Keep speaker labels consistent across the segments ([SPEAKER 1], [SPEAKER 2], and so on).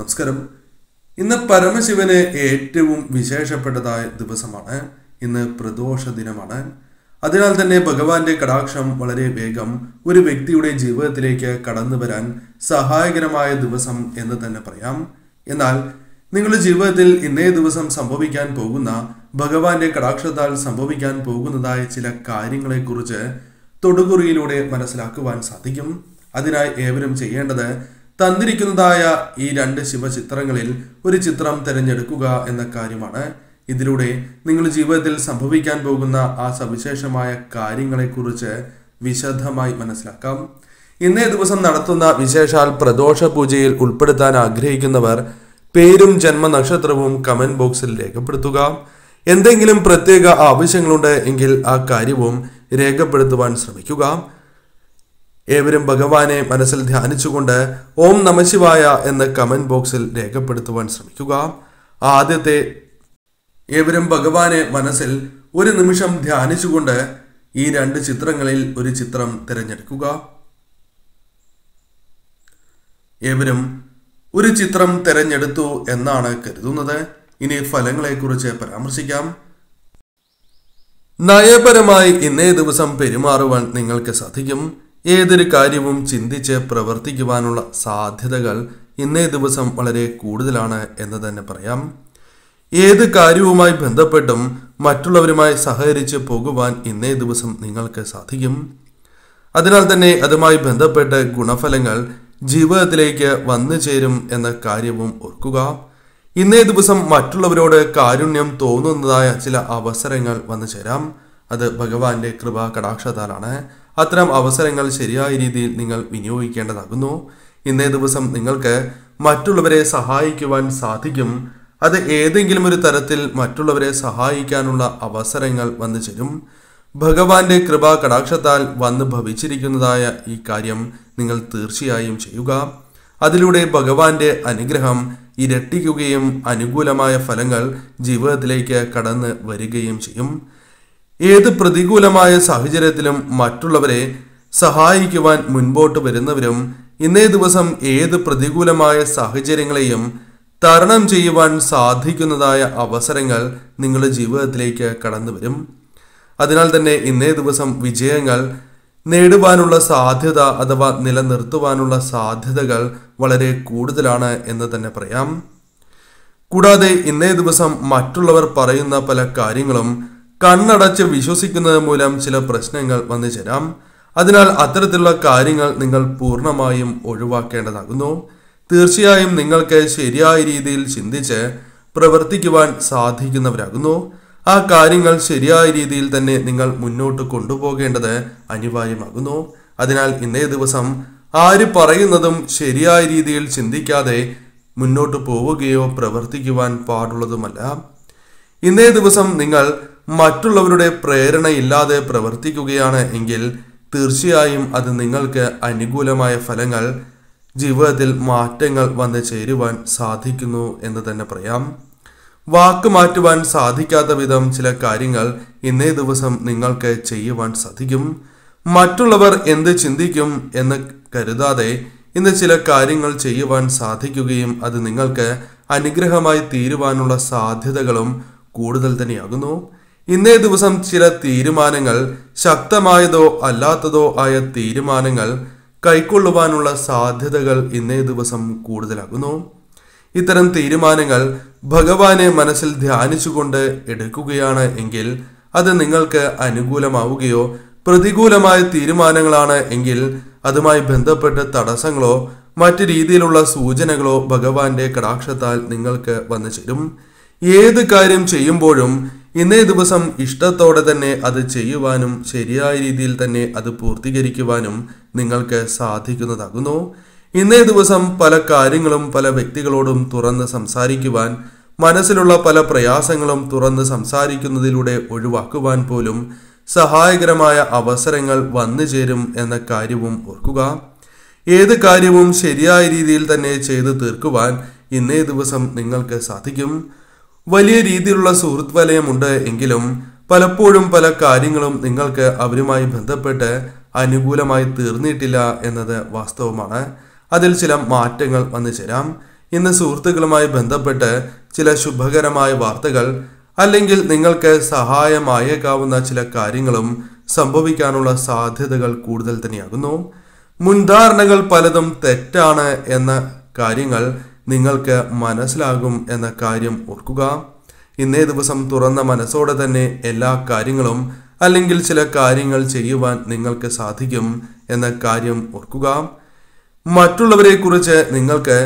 [SPEAKER 1] നമസ്കാരം ഇന്ന് പരമശിവന് ഏറ്റവും വിശേഷപ്പെട്ടതായ ദിവസമാണ് ഇന്ന് പ്രദോഷ ദിനമാണ് അതിനാൽ തന്നെ ഭഗവാന്റെ കടാക്ഷം വളരെ വേഗം ഒരു വ്യക്തിയുടെ ജീവിതത്തിലേക്ക് കടന്നു വരാൻ സഹായകരമായ ദിവസം എന്ന് തന്നെ പറയാം എന്നാൽ നിങ്ങളുടെ ജീവിതത്തിൽ ഇന്നേ ദിവസം സംഭവിക്കാൻ പോകുന്ന ഭഗവാന്റെ കടാക്ഷത്താൽ സംഭവിക്കാൻ പോകുന്നതായ ചില കാര്യങ്ങളെക്കുറിച്ച് തൊടുകുറിയിലൂടെ മനസ്സിലാക്കുവാൻ സാധിക്കും അതിനായി ഏവരും ചെയ്യേണ്ടത് തന്നിരിക്കുന്നതായ ഈ രണ്ട് ശിവചിത്രങ്ങളിൽ ഒരു ചിത്രം തിരഞ്ഞെടുക്കുക എന്ന കാര്യമാണ് ഇതിലൂടെ നിങ്ങൾ ജീവിതത്തിൽ സംഭവിക്കാൻ പോകുന്ന ആ സവിശേഷമായ കാര്യങ്ങളെക്കുറിച്ച് വിശദമായി മനസ്സിലാക്കാം ഇന്നേ ദിവസം നടത്തുന്ന വിശേഷാൽ പ്രദോഷ പൂജയിൽ ഉൾപ്പെടുത്താൻ ആഗ്രഹിക്കുന്നവർ പേരും ജന്മനക്ഷത്രവും കമന്റ് ബോക്സിൽ രേഖപ്പെടുത്തുക എന്തെങ്കിലും പ്രത്യേക ആവശ്യങ്ങളുണ്ട് എങ്കിൽ ആ കാര്യവും രേഖപ്പെടുത്തുവാൻ ശ്രമിക്കുക ഏവരും ഭഗവാനെ മനസ്സിൽ ധ്യാനിച്ചുകൊണ്ട് ഓം നമശിവായ എന്ന് കമൻറ്റ് ബോക്സിൽ രേഖപ്പെടുത്തുവാൻ ശ്രമിക്കുക ആദ്യത്തെ ഏവരും ഭഗവാനെ മനസ്സിൽ ഒരു നിമിഷം ധ്യാനിച്ചുകൊണ്ട് ഈ രണ്ട് ചിത്രങ്ങളിൽ ഒരു ചിത്രം തിരഞ്ഞെടുക്കുക ഏവരും ഒരു ചിത്രം തിരഞ്ഞെടുത്തു എന്നാണ് കരുതുന്നത് ഇനി ഫലങ്ങളെക്കുറിച്ച് പരാമർശിക്കാം നയപരമായി ഇന്നേ ദിവസം പെരുമാറുവാൻ നിങ്ങൾക്ക് സാധിക്കും ഏതൊരു കാര്യവും ചിന്തിച്ച് പ്രവർത്തിക്കുവാനുള്ള സാധ്യതകൾ ഇന്നേ ദിവസം വളരെ കൂടുതലാണ് എന്ന് തന്നെ പറയാം ഏത് കാര്യവുമായി ബന്ധപ്പെട്ടും മറ്റുള്ളവരുമായി സഹകരിച്ച് പോകുവാൻ ഇന്നേ ദിവസം നിങ്ങൾക്ക് സാധിക്കും അതിനാൽ തന്നെ അതുമായി ബന്ധപ്പെട്ട ഗുണഫലങ്ങൾ ജീവിതത്തിലേക്ക് വന്നു ചേരും എന്ന കാര്യവും ഓർക്കുക ഇന്നേ ദിവസം മറ്റുള്ളവരോട് കാരുണ്യം തോന്നുന്നതായ ചില അവസരങ്ങൾ വന്നു ചേരാം അത് ഭഗവാന്റെ കൃപ കടാക്ഷതാലാണ് അത്തരം അവസരങ്ങൾ ശരിയായ രീതിയിൽ നിങ്ങൾ വിനിയോഗിക്കേണ്ടതാകുന്നു ഇന്നേ ദിവസം നിങ്ങൾക്ക് മറ്റുള്ളവരെ സഹായിക്കുവാൻ സാധിക്കും അത് ഏതെങ്കിലും ഒരു തരത്തിൽ മറ്റുള്ളവരെ സഹായിക്കാനുള്ള അവസരങ്ങൾ വന്നു ചേരും ഭഗവാന്റെ കൃപാ കടാക്ഷത്താൽ വന്ന് ഭവിച്ചിരിക്കുന്നതായ ഈ കാര്യം നിങ്ങൾ തീർച്ചയായും ചെയ്യുക അതിലൂടെ ഭഗവാന്റെ അനുഗ്രഹം ഇരട്ടിക്കുകയും അനുകൂലമായ ഫലങ്ങൾ ജീവിതത്തിലേക്ക് കടന്ന് വരികയും ചെയ്യും ഏത് പ്രതികൂലമായ സാഹചര്യത്തിലും മറ്റുള്ളവരെ സഹായിക്കുവാൻ മുൻപോട്ട് വരുന്നവരും ഇന്നേ ദിവസം ഏത് പ്രതികൂലമായ സാഹചര്യങ്ങളെയും തരണം ചെയ്യുവാൻ സാധിക്കുന്നതായ അവസരങ്ങൾ നിങ്ങളുടെ ജീവിതത്തിലേക്ക് കടന്നു വരും അതിനാൽ തന്നെ ഇന്നേ ദിവസം വിജയങ്ങൾ നേടുവാനുള്ള സാധ്യത അഥവാ നിലനിർത്തുവാനുള്ള സാധ്യതകൾ വളരെ കൂടുതലാണ് എന്ന് തന്നെ പറയാം കൂടാതെ ഇന്നേ ദിവസം മറ്റുള്ളവർ പറയുന്ന പല കാര്യങ്ങളും കണ്ണടച്ച് വിശ്വസിക്കുന്നത് മൂലം ചില പ്രശ്നങ്ങൾ വന്നു ചേരാം അതിനാൽ അത്തരത്തിലുള്ള കാര്യങ്ങൾ നിങ്ങൾ പൂർണ്ണമായും ഒഴിവാക്കേണ്ടതാകുന്നു തീർച്ചയായും നിങ്ങൾക്ക് ശരിയായ രീതിയിൽ ചിന്തിച്ച് പ്രവർത്തിക്കുവാൻ സാധിക്കുന്നവരാകുന്നു ആ കാര്യങ്ങൾ ശരിയായ രീതിയിൽ തന്നെ നിങ്ങൾ മുന്നോട്ട് കൊണ്ടുപോകേണ്ടത് അനിവാര്യമാകുന്നു അതിനാൽ ഇന്നേ ദിവസം ആര് പറയുന്നതും ശരിയായ രീതിയിൽ ചിന്തിക്കാതെ മുന്നോട്ട് പോവുകയോ പ്രവർത്തിക്കുവാൻ പാടുള്ളതുമല്ല ഇന്നേ ദിവസം നിങ്ങൾ മറ്റുള്ളവരുടെ പ്രേരണയില്ലാതെ പ്രവർത്തിക്കുകയാണ് എങ്കിൽ തീർച്ചയായും അത് നിങ്ങൾക്ക് അനുകൂലമായ ഫലങ്ങൾ ജീവിതത്തിൽ മാറ്റങ്ങൾ വന്ന് ചേരുവാൻ സാധിക്കുന്നു എന്ന് തന്നെ പറയാം വാക്ക് മാറ്റുവാൻ സാധിക്കാത്ത വിധം ചില കാര്യങ്ങൾ ഇന്നേ ദിവസം നിങ്ങൾക്ക് ചെയ്യുവാൻ സാധിക്കും മറ്റുള്ളവർ എന്ത് ചിന്തിക്കും എന്ന് കരുതാതെ ഇന്ന് ചില കാര്യങ്ങൾ ചെയ്യുവാൻ സാധിക്കുകയും അത് നിങ്ങൾക്ക് അനുഗ്രഹമായി തീരുവാനുള്ള സാധ്യതകളും കൂടുതൽ തന്നെയാകുന്നു ഇന്നേ ദിവസം ചില തീരുമാനങ്ങൾ ശക്തമായതോ അല്ലാത്തതോ ആയ തീരുമാനങ്ങൾ കൈക്കൊള്ളുവാനുള്ള സാധ്യതകൾ ഇന്നേ ദിവസം കൂടുതലാകുന്നു ഇത്തരം തീരുമാനങ്ങൾ ഭഗവാനെ മനസ്സിൽ ധ്യാനിച്ചുകൊണ്ട് എടുക്കുകയാണ് എങ്കിൽ അത് നിങ്ങൾക്ക് അനുകൂലമാവുകയോ പ്രതികൂലമായ തീരുമാനങ്ങളാണ് എങ്കിൽ അതുമായി ബന്ധപ്പെട്ട് തടസ്സങ്ങളോ മറ്റു രീതിയിലുള്ള സൂചനകളോ ഭഗവാന്റെ കടാക്ഷത്താൽ നിങ്ങൾക്ക് വന്നു ചേരും ഏത് കാര്യം ചെയ്യുമ്പോഴും ഇന്നേ ദിവസം ഇഷ്ടത്തോടെ തന്നെ അത് ചെയ്യുവാനും ശരിയായ രീതിയിൽ തന്നെ അത് പൂർത്തീകരിക്കുവാനും നിങ്ങൾക്ക് സാധിക്കുന്നതാകുന്നു ഇന്നേ ദിവസം പല കാര്യങ്ങളും പല വ്യക്തികളോടും തുറന്ന് സംസാരിക്കുവാൻ മനസ്സിലുള്ള പല പ്രയാസങ്ങളും തുറന്ന് സംസാരിക്കുന്നതിലൂടെ ഒഴിവാക്കുവാൻ പോലും സഹായകരമായ അവസരങ്ങൾ വന്നു ചേരും എന്ന കാര്യവും ഓർക്കുക ഏത് കാര്യവും ശരിയായ രീതിയിൽ തന്നെ ചെയ്തു തീർക്കുവാൻ ഇന്നേ ദിവസം നിങ്ങൾക്ക് സാധിക്കും വലിയ രീതിയിലുള്ള സുഹൃത്ത് വലയമുണ്ട് എങ്കിലും പലപ്പോഴും പല കാര്യങ്ങളും നിങ്ങൾക്ക് അവരുമായി ബന്ധപ്പെട്ട് അനുകൂലമായി തീർന്നിട്ടില്ല എന്നത് വാസ്തവമാണ് അതിൽ ചില മാറ്റങ്ങൾ വന്നു ചേരാം ഇന്ന് സുഹൃത്തുക്കളുമായി ബന്ധപ്പെട്ട് ചില ശുഭകരമായ വാർത്തകൾ അല്ലെങ്കിൽ നിങ്ങൾക്ക് സഹായമായേക്കാവുന്ന ചില കാര്യങ്ങളും സംഭവിക്കാനുള്ള സാധ്യതകൾ കൂടുതൽ തന്നെയാകുന്നു മുൻധാരണകൾ പലതും തെറ്റാണ് എന്ന കാര്യങ്ങൾ നിങ്ങൾക്ക് മനസ്സിലാകും എന്ന കാര്യം ഓർക്കുക ഇന്നേ ദിവസം തുറന്ന മനസ്സോടെ തന്നെ എല്ലാ കാര്യങ്ങളും അല്ലെങ്കിൽ ചില കാര്യങ്ങൾ ചെയ്യുവാൻ നിങ്ങൾക്ക് സാധിക്കും എന്ന കാര്യം ഓർക്കുക മറ്റുള്ളവരെ കുറിച്ച് നിങ്ങൾക്ക്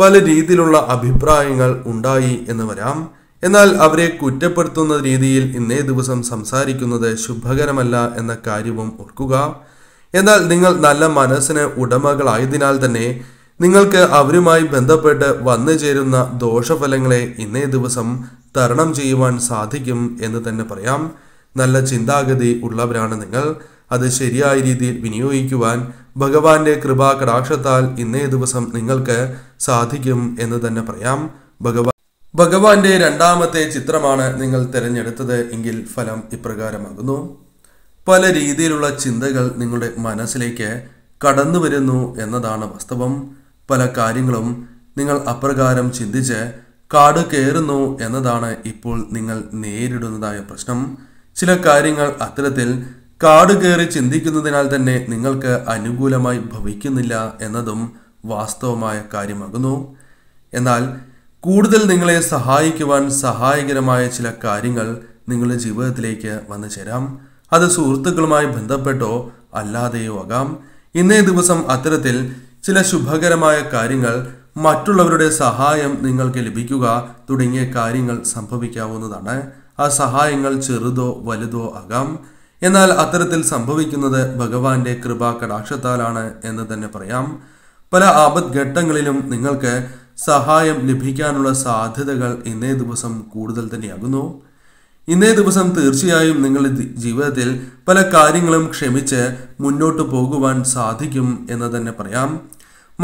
[SPEAKER 1] പല രീതിയിലുള്ള അഭിപ്രായങ്ങൾ ഉണ്ടായി എന്ന് വരാം എന്നാൽ അവരെ കുറ്റപ്പെടുത്തുന്ന രീതിയിൽ ഇന്നേ ദിവസം സംസാരിക്കുന്നത് ശുഭകരമല്ല എന്ന കാര്യവും ഓർക്കുക എന്നാൽ നിങ്ങൾ നല്ല മനസ്സിന് ഉടമകളായതിനാൽ തന്നെ നിങ്ങൾക്ക് അവരുമായി ബന്ധപ്പെട്ട് വന്നു ചേരുന്ന ദോഷഫലങ്ങളെ ഇന്നേ ദിവസം തരണം ചെയ്യുവാൻ സാധിക്കും എന്ന് തന്നെ പറയാം നല്ല ചിന്താഗതി ഉള്ളവരാണ് നിങ്ങൾ അത് ശരിയായ രീതിയിൽ വിനിയോഗിക്കുവാൻ ഭഗവാന്റെ കൃപാ കടാക്ഷത്താൽ ഇന്നേ ദിവസം നിങ്ങൾക്ക് സാധിക്കും എന്ന് തന്നെ പറയാം ഭഗവാൻ ഭഗവാന്റെ രണ്ടാമത്തെ ചിത്രമാണ് നിങ്ങൾ തിരഞ്ഞെടുത്തത് എങ്കിൽ ഫലം ഇപ്രകാരമാകുന്നു പല രീതിയിലുള്ള ചിന്തകൾ നിങ്ങളുടെ മനസ്സിലേക്ക് കടന്നു വരുന്നു എന്നതാണ് വാസ്തവം പല കാര്യങ്ങളും നിങ്ങൾ അപ്രകാരം ചിന്തിച്ച് കാട് കയറുന്നു എന്നതാണ് ഇപ്പോൾ നിങ്ങൾ നേരിടുന്നതായ പ്രശ്നം ചില കാര്യങ്ങൾ അത്തരത്തിൽ കാട് കയറി ചിന്തിക്കുന്നതിനാൽ തന്നെ നിങ്ങൾക്ക് അനുകൂലമായി ഭവിക്കുന്നില്ല എന്നതും വാസ്തവമായ കാര്യമാകുന്നു എന്നാൽ കൂടുതൽ നിങ്ങളെ സഹായിക്കുവാൻ സഹായകരമായ ചില കാര്യങ്ങൾ നിങ്ങളുടെ ജീവിതത്തിലേക്ക് വന്നു ചേരാം അത് സുഹൃത്തുക്കളുമായി ബന്ധപ്പെട്ടോ അല്ലാതെയോ ആകാം ഇന്നേ ദിവസം അത്തരത്തിൽ ചില ശുഭകരമായ കാര്യങ്ങൾ മറ്റുള്ളവരുടെ സഹായം നിങ്ങൾക്ക് ലഭിക്കുക തുടങ്ങിയ കാര്യങ്ങൾ സംഭവിക്കാവുന്നതാണ് ആ സഹായങ്ങൾ ചെറുതോ വലുതോ ആകാം എന്നാൽ അത്തരത്തിൽ സംഭവിക്കുന്നത് ഭഗവാന്റെ കൃപാ കടാക്ഷത്താലാണ് എന്ന് തന്നെ പറയാം പല ആപത് ഘട്ടങ്ങളിലും നിങ്ങൾക്ക് സഹായം ലഭിക്കാനുള്ള സാധ്യതകൾ ഇന്നേ ദിവസം കൂടുതൽ തന്നെയാകുന്നു ഇന്നേ ദിവസം തീർച്ചയായും നിങ്ങളുടെ ജീവിതത്തിൽ പല കാര്യങ്ങളും ക്ഷമിച്ച് മുന്നോട്ട് പോകുവാൻ സാധിക്കും എന്ന് തന്നെ പറയാം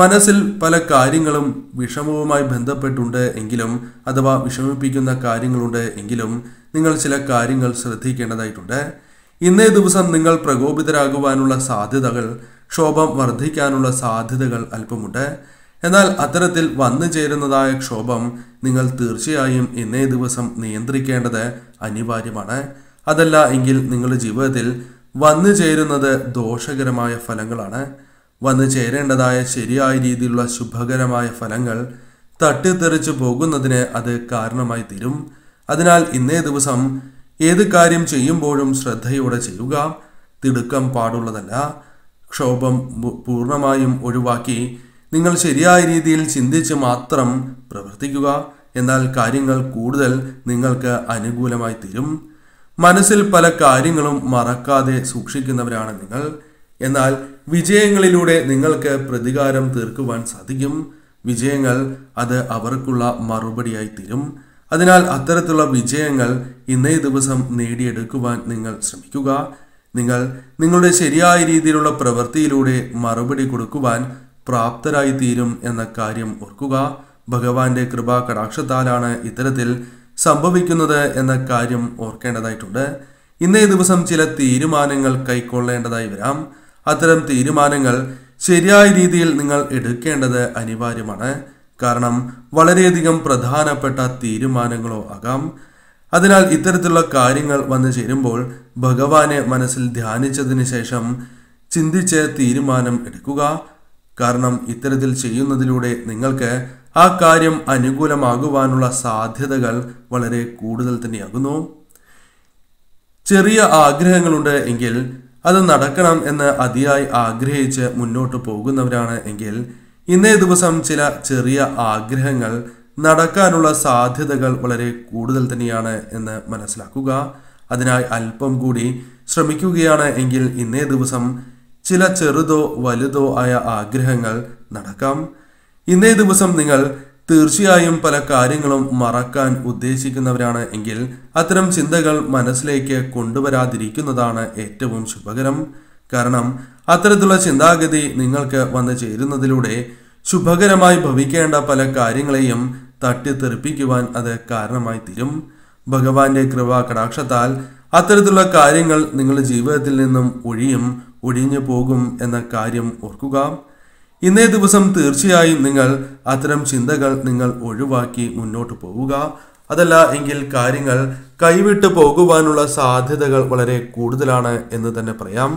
[SPEAKER 1] മനസ്സിൽ പല കാര്യങ്ങളും വിഷമവുമായി ബന്ധപ്പെട്ടുണ്ട് എങ്കിലും അഥവാ വിഷമിപ്പിക്കുന്ന കാര്യങ്ങളുണ്ട് എങ്കിലും നിങ്ങൾ ചില കാര്യങ്ങൾ ശ്രദ്ധിക്കേണ്ടതായിട്ടുണ്ട് ഇന്നേ ദിവസം നിങ്ങൾ പ്രകോപിതരാകുവാനുള്ള സാധ്യതകൾ ക്ഷോഭം വർദ്ധിക്കാനുള്ള സാധ്യതകൾ അല്പമുണ്ട് എന്നാൽ അത്തരത്തിൽ വന്നു ചേരുന്നതായ ക്ഷോഭം നിങ്ങൾ തീർച്ചയായും ഇന്നേ ദിവസം നിയന്ത്രിക്കേണ്ടത് അനിവാര്യമാണ് അതല്ല എങ്കിൽ നിങ്ങളുടെ ജീവിതത്തിൽ വന്നു ചേരുന്നത് ദോഷകരമായ ഫലങ്ങളാണ് വന്നു ചേരേണ്ടതായ ശരിയായ രീതിയിലുള്ള ശുഭകരമായ ഫലങ്ങൾ തട്ടിത്തെറിച്ചു പോകുന്നതിന് അത് കാരണമായി തീരും അതിനാൽ ഇന്നേ ദിവസം ഏത് കാര്യം ചെയ്യുമ്പോഴും ശ്രദ്ധയോടെ ചെയ്യുക തിടുക്കം പാടുള്ളതല്ല ക്ഷോഭം പൂർണ്ണമായും ഒഴിവാക്കി നിങ്ങൾ ശരിയായ രീതിയിൽ ചിന്തിച്ച് മാത്രം പ്രവർത്തിക്കുക എന്നാൽ കാര്യങ്ങൾ കൂടുതൽ നിങ്ങൾക്ക് അനുകൂലമായി തീരും മനസ്സിൽ പല കാര്യങ്ങളും മറക്കാതെ സൂക്ഷിക്കുന്നവരാണ് നിങ്ങൾ എന്നാൽ വിജയങ്ങളിലൂടെ നിങ്ങൾക്ക് പ്രതികാരം തീർക്കുവാൻ സാധിക്കും വിജയങ്ങൾ അത് അവർക്കുള്ള മറുപടിയായി തീരും അതിനാൽ അത്തരത്തിലുള്ള വിജയങ്ങൾ ഇന്നേ ദിവസം നേടിയെടുക്കുവാൻ നിങ്ങൾ ശ്രമിക്കുക നിങ്ങൾ നിങ്ങളുടെ ശരിയായ രീതിയിലുള്ള പ്രവൃത്തിയിലൂടെ മറുപടി കൊടുക്കുവാൻ പ്രാപ്തരായി തീരും എന്ന കാര്യം ഓർക്കുക ഭഗവാന്റെ കൃപ കടാക്ഷത്താലാണ് ഇത്തരത്തിൽ സംഭവിക്കുന്നത് എന്ന കാര്യം ഓർക്കേണ്ടതായിട്ടുണ്ട് ഇന്നേ ദിവസം ചില തീരുമാനങ്ങൾ കൈക്കൊള്ളേണ്ടതായി വരാം അത്തരം തീരുമാനങ്ങൾ ശരിയായ രീതിയിൽ നിങ്ങൾ എടുക്കേണ്ടത് അനിവാര്യമാണ് കാരണം വളരെയധികം പ്രധാനപ്പെട്ട തീരുമാനങ്ങളോ ആകാം അതിനാൽ ഇത്തരത്തിലുള്ള കാര്യങ്ങൾ വന്നു ചേരുമ്പോൾ ഭഗവാനെ മനസ്സിൽ ധ്യാനിച്ചതിന് ശേഷം ചിന്തിച്ച് തീരുമാനം എടുക്കുക കാരണം ഇത്തരത്തിൽ ചെയ്യുന്നതിലൂടെ നിങ്ങൾക്ക് ആ കാര്യം അനുകൂലമാകുവാനുള്ള സാധ്യതകൾ വളരെ കൂടുതൽ തന്നെയാകുന്നു ചെറിയ ആഗ്രഹങ്ങളുണ്ട് എങ്കിൽ അത് നടക്കണം എന്ന് അതിയായി ആഗ്രഹിച്ച് മുന്നോട്ട് പോകുന്നവരാണ് എങ്കിൽ ഇന്നേ ദിവസം ചില ചെറിയ ആഗ്രഹങ്ങൾ നടക്കാനുള്ള സാധ്യതകൾ വളരെ കൂടുതൽ തന്നെയാണ് എന്ന് മനസ്സിലാക്കുക അതിനായി അല്പം കൂടി ശ്രമിക്കുകയാണ് എങ്കിൽ ഇന്നേ ദിവസം ചില ചെറുതോ വലുതോ ആയ ആഗ്രഹങ്ങൾ നടക്കാം ഇന്നേ ദിവസം നിങ്ങൾ തീർച്ചയായും പല കാര്യങ്ങളും മറക്കാൻ ഉദ്ദേശിക്കുന്നവരാണ് എങ്കിൽ അത്തരം ചിന്തകൾ മനസ്സിലേക്ക് കൊണ്ടുവരാതിരിക്കുന്നതാണ് ഏറ്റവും ശുഭകരം കാരണം അത്തരത്തിലുള്ള ചിന്താഗതി നിങ്ങൾക്ക് വന്നു ചേരുന്നതിലൂടെ ശുഭകരമായി ഭവിക്കേണ്ട പല കാര്യങ്ങളെയും തട്ടിത്തെറിപ്പിക്കുവാൻ അത് കാരണമായി തീരും ഭഗവാന്റെ കൃപ കടാക്ഷത്താൽ അത്തരത്തിലുള്ള കാര്യങ്ങൾ നിങ്ങളുടെ ജീവിതത്തിൽ നിന്നും ഒഴിയും ഒഴിഞ്ഞു പോകും എന്ന കാര്യം ഓർക്കുക ഇന്നേ ദിവസം തീർച്ചയായും നിങ്ങൾ അത്തരം ചിന്തകൾ നിങ്ങൾ ഒഴിവാക്കി മുന്നോട്ട് പോവുക അതല്ല എങ്കിൽ കാര്യങ്ങൾ കൈവിട്ട് പോകുവാനുള്ള സാധ്യതകൾ വളരെ കൂടുതലാണ് എന്ന് തന്നെ പറയാം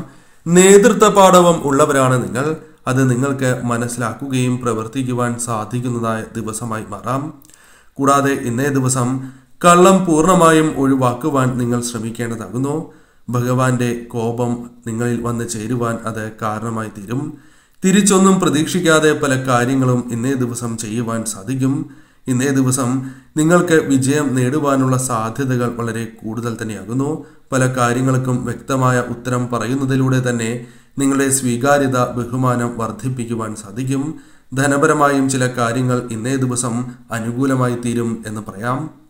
[SPEAKER 1] നേതൃത്വ പാഠവം ഉള്ളവരാണ് നിങ്ങൾ അത് നിങ്ങൾക്ക് മനസ്സിലാക്കുകയും പ്രവർത്തിക്കുവാൻ സാധിക്കുന്നതായ ദിവസമായി മാറാം കൂടാതെ ഇന്നേ ദിവസം കള്ളം പൂർണ്ണമായും ഒഴിവാക്കുവാൻ നിങ്ങൾ ശ്രമിക്കേണ്ടതാകുന്നു ഭഗവാന്റെ കോപം നിങ്ങളിൽ വന്ന് ചേരുവാൻ അത് കാരണമായി തീരും തിരിച്ചൊന്നും പ്രതീക്ഷിക്കാതെ പല കാര്യങ്ങളും ഇന്നേ ദിവസം ചെയ്യുവാൻ സാധിക്കും ഇന്നേ ദിവസം നിങ്ങൾക്ക് വിജയം നേടുവാനുള്ള സാധ്യതകൾ വളരെ കൂടുതൽ തന്നെയാകുന്നു പല കാര്യങ്ങൾക്കും വ്യക്തമായ ഉത്തരം പറയുന്നതിലൂടെ തന്നെ നിങ്ങളുടെ സ്വീകാര്യത ബഹുമാനം വർദ്ധിപ്പിക്കുവാൻ സാധിക്കും ധനപരമായും ചില കാര്യങ്ങൾ ഇന്നേ ദിവസം അനുകൂലമായി തീരും എന്ന് പറയാം